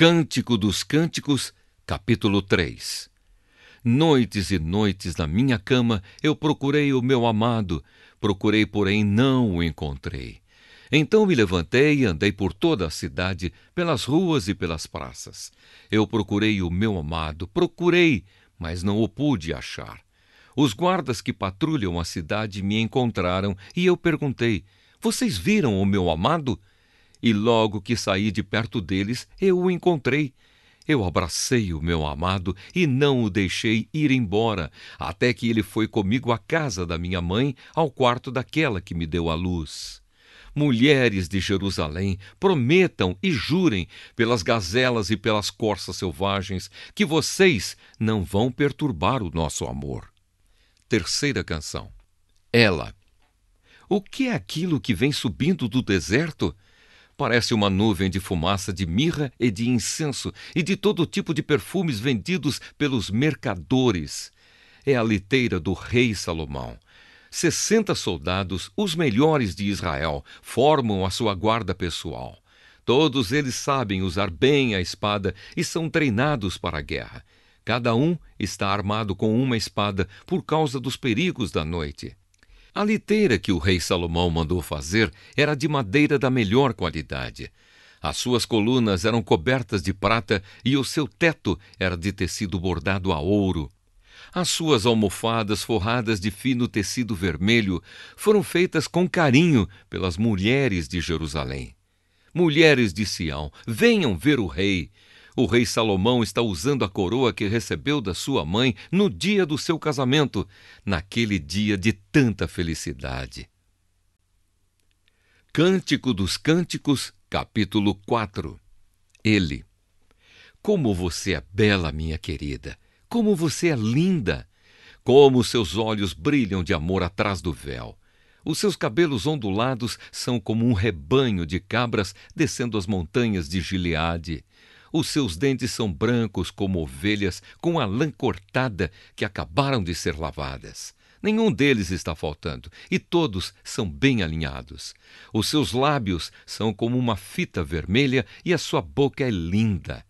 Cântico dos Cânticos, capítulo 3 Noites e noites na minha cama eu procurei o meu amado, procurei, porém não o encontrei. Então me levantei e andei por toda a cidade, pelas ruas e pelas praças. Eu procurei o meu amado, procurei, mas não o pude achar. Os guardas que patrulham a cidade me encontraram e eu perguntei: Vocês viram o meu amado? e logo que saí de perto deles, eu o encontrei. Eu abracei o meu amado e não o deixei ir embora, até que ele foi comigo à casa da minha mãe, ao quarto daquela que me deu a luz. Mulheres de Jerusalém, prometam e jurem pelas gazelas e pelas corças selvagens que vocês não vão perturbar o nosso amor. Terceira canção. Ela. O que é aquilo que vem subindo do deserto? Parece uma nuvem de fumaça de mirra e de incenso e de todo tipo de perfumes vendidos pelos mercadores. É a liteira do rei Salomão. Sessenta soldados, os melhores de Israel, formam a sua guarda pessoal. Todos eles sabem usar bem a espada e são treinados para a guerra. Cada um está armado com uma espada por causa dos perigos da noite. A liteira que o rei Salomão mandou fazer era de madeira da melhor qualidade. As suas colunas eram cobertas de prata e o seu teto era de tecido bordado a ouro. As suas almofadas forradas de fino tecido vermelho foram feitas com carinho pelas mulheres de Jerusalém. Mulheres de Sião, venham ver o rei. O rei Salomão está usando a coroa que recebeu da sua mãe no dia do seu casamento, naquele dia de tanta felicidade. Cântico dos Cânticos, capítulo 4 Ele Como você é bela, minha querida! Como você é linda! Como seus olhos brilham de amor atrás do véu! Os seus cabelos ondulados são como um rebanho de cabras descendo as montanhas de Gileade. Os seus dentes são brancos como ovelhas com a lã cortada que acabaram de ser lavadas. Nenhum deles está faltando, e todos são bem alinhados. Os seus lábios são como uma fita vermelha e a sua boca é linda.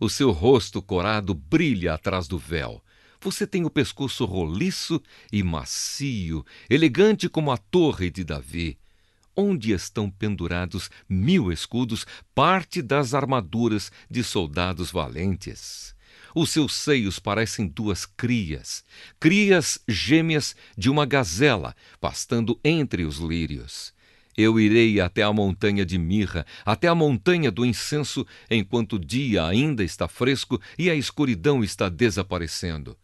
O seu rosto corado brilha atrás do véu. Você tem o pescoço roliço e macio, elegante como a torre de Davi onde estão pendurados mil escudos, parte das armaduras de soldados valentes. Os seus seios parecem duas crias, crias gêmeas de uma gazela, pastando entre os lírios. Eu irei até a montanha de mirra, até a montanha do incenso, enquanto o dia ainda está fresco e a escuridão está desaparecendo.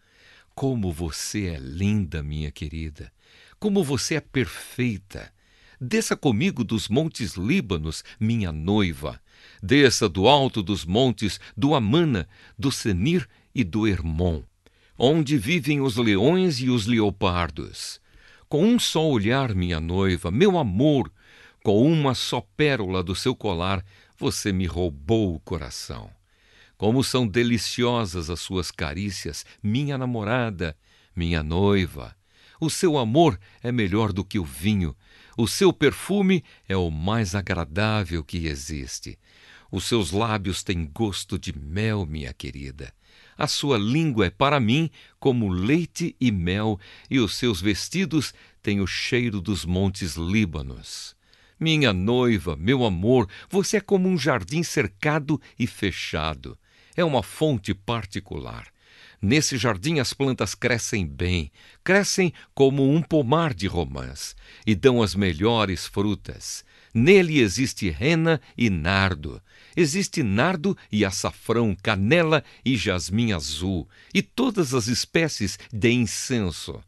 Como você é linda, minha querida! Como você é perfeita! Desça comigo dos montes Líbanos, minha noiva. Desça do alto dos montes do Amana, do Senir e do Hermon, onde vivem os leões e os leopardos. Com um só olhar, minha noiva, meu amor, com uma só pérola do seu colar, você me roubou o coração. Como são deliciosas as suas carícias, minha namorada, minha noiva. O seu amor é melhor do que o vinho, o seu perfume é o mais agradável que existe. Os seus lábios têm gosto de mel, minha querida. A sua língua é para mim como leite e mel, e os seus vestidos têm o cheiro dos montes Líbanos. Minha noiva, meu amor, você é como um jardim cercado e fechado. É uma fonte particular Nesse jardim as plantas crescem bem, crescem como um pomar de romãs e dão as melhores frutas. Nele existe rena e nardo. Existe nardo e açafrão, canela e jasmim azul, e todas as espécies de incenso.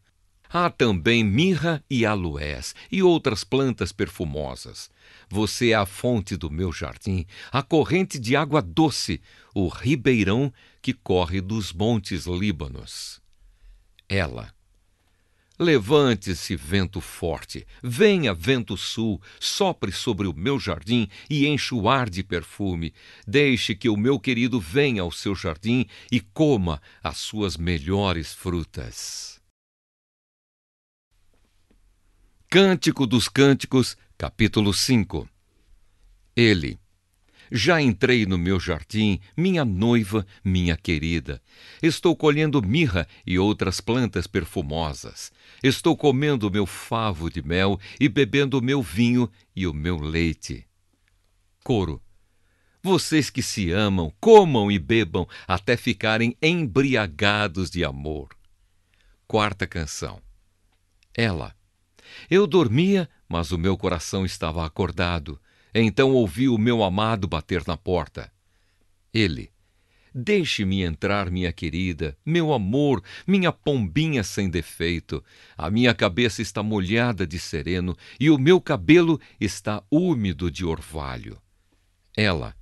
Há também mirra e aloés e outras plantas perfumosas. Você é a fonte do meu jardim, a corrente de água doce, o ribeirão que corre dos montes Líbanos. Ela. Levante-se, vento forte, venha, vento sul, sopre sobre o meu jardim e enche o ar de perfume. Deixe que o meu querido venha ao seu jardim e coma as suas melhores frutas. Cântico dos Cânticos, capítulo 5 Ele já entrei no meu jardim, minha noiva, minha querida. Estou colhendo mirra e outras plantas perfumosas. Estou comendo meu favo de mel e bebendo meu vinho e o meu leite. Coro. Vocês que se amam, comam e bebam até ficarem embriagados de amor. Quarta canção. Ela eu dormia, mas o meu coração estava acordado. Então ouvi o meu amado bater na porta. Ele. Deixe-me entrar, minha querida, meu amor, minha pombinha sem defeito. A minha cabeça está molhada de sereno e o meu cabelo está úmido de orvalho. Ela.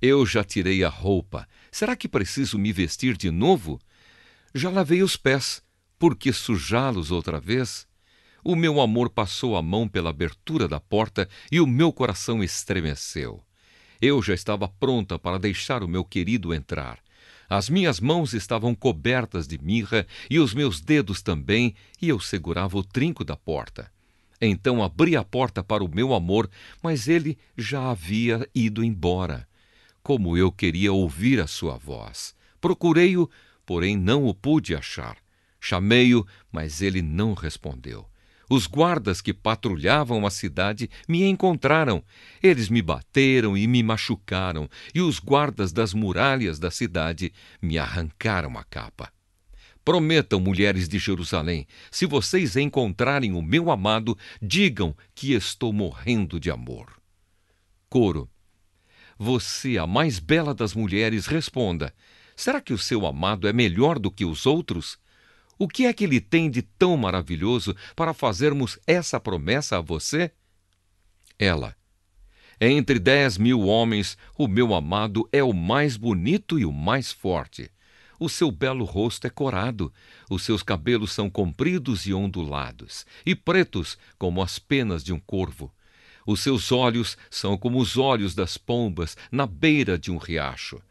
Eu já tirei a roupa. Será que preciso me vestir de novo? Já lavei os pés. Por que sujá-los outra vez? O meu amor passou a mão pela abertura da porta e o meu coração estremeceu. Eu já estava pronta para deixar o meu querido entrar. As minhas mãos estavam cobertas de mirra e os meus dedos também, e eu segurava o trinco da porta. Então abri a porta para o meu amor, mas ele já havia ido embora. Como eu queria ouvir a sua voz. Procurei-o, porém não o pude achar. Chamei-o, mas ele não respondeu. Os guardas que patrulhavam a cidade me encontraram. Eles me bateram e me machucaram, e os guardas das muralhas da cidade me arrancaram a capa. Prometam, mulheres de Jerusalém, se vocês encontrarem o meu amado, digam que estou morrendo de amor. Coro. Você, a mais bela das mulheres, responda: Será que o seu amado é melhor do que os outros? O que é que ele tem de tão maravilhoso para fazermos essa promessa a você? Ela. É entre dez mil homens, o meu amado é o mais bonito e o mais forte. O seu belo rosto é corado, os seus cabelos são compridos e ondulados, e pretos como as penas de um corvo. Os seus olhos são como os olhos das pombas na beira de um riacho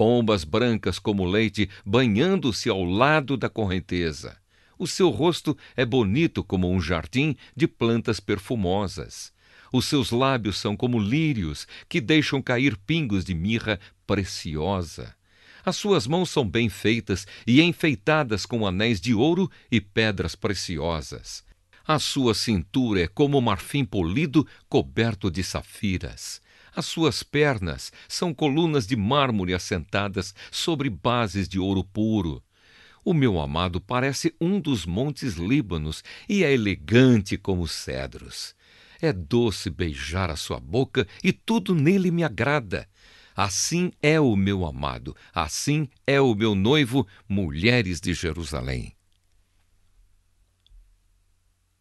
pombas brancas como leite banhando-se ao lado da correnteza. O seu rosto é bonito como um jardim de plantas perfumosas. Os seus lábios são como lírios que deixam cair pingos de mirra preciosa. As suas mãos são bem feitas e enfeitadas com anéis de ouro e pedras preciosas. A sua cintura é como marfim polido coberto de safiras. As suas pernas são colunas de mármore assentadas sobre bases de ouro puro. O meu amado parece um dos montes Líbanos e é elegante como os cedros. É doce beijar a sua boca e tudo nele me agrada. Assim é o meu amado, assim é o meu noivo, mulheres de Jerusalém.